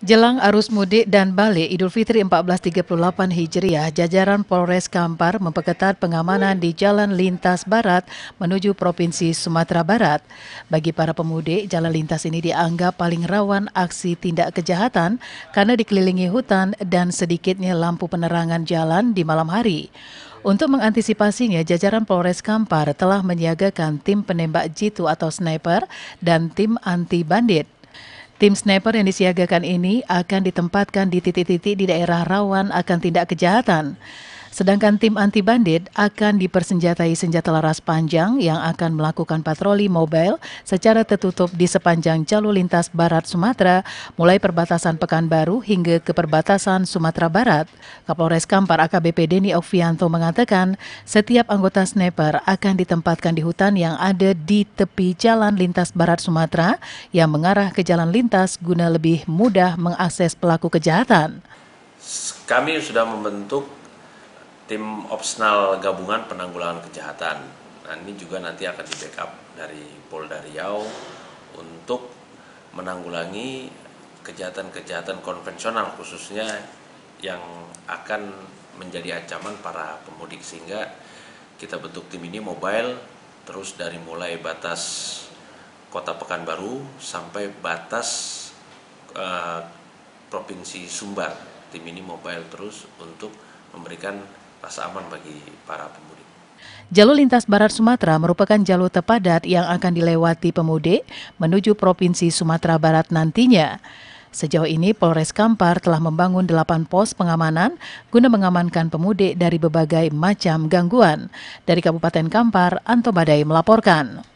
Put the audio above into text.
Jelang arus mudik dan balik Idul Fitri 1438 Hijriah, jajaran Polres Kampar memperketat pengamanan di Jalan Lintas Barat menuju Provinsi Sumatera Barat. Bagi para pemudik, jalan lintas ini dianggap paling rawan aksi tindak kejahatan karena dikelilingi hutan dan sedikitnya lampu penerangan jalan di malam hari. Untuk mengantisipasinya, jajaran Polres Kampar telah menyiagakan tim penembak jitu atau sniper dan tim anti bandit. Tim sniper yang disiagakan ini akan ditempatkan di titik-titik di daerah rawan akan tindak kejahatan. Sedangkan tim anti bandit akan dipersenjatai senjata laras panjang yang akan melakukan patroli mobile secara tertutup di sepanjang jalur lintas barat Sumatera, mulai perbatasan Pekanbaru hingga ke perbatasan Sumatera Barat. Kapolres Kampar AKBP Deni Ovianto mengatakan, setiap anggota sniper akan ditempatkan di hutan yang ada di tepi jalan lintas barat Sumatera yang mengarah ke jalan lintas guna lebih mudah mengakses pelaku kejahatan. Kami sudah membentuk tim opsional gabungan penanggulangan kejahatan. Nah, ini juga nanti akan di backup dari Polda Riau untuk menanggulangi kejahatan-kejahatan konvensional khususnya yang akan menjadi ancaman para pemudik sehingga kita bentuk tim ini mobile terus dari mulai batas Kota Pekanbaru sampai batas uh, Provinsi Sumbar. Tim ini mobile terus untuk memberikan rasa aman bagi para pemudik. Jalur lintas Barat Sumatera merupakan jalur terpadat yang akan dilewati pemudik menuju Provinsi Sumatera Barat nantinya. Sejauh ini Polres Kampar telah membangun 8 pos pengamanan guna mengamankan pemudik dari berbagai macam gangguan. Dari Kabupaten Kampar, Anto Badai melaporkan.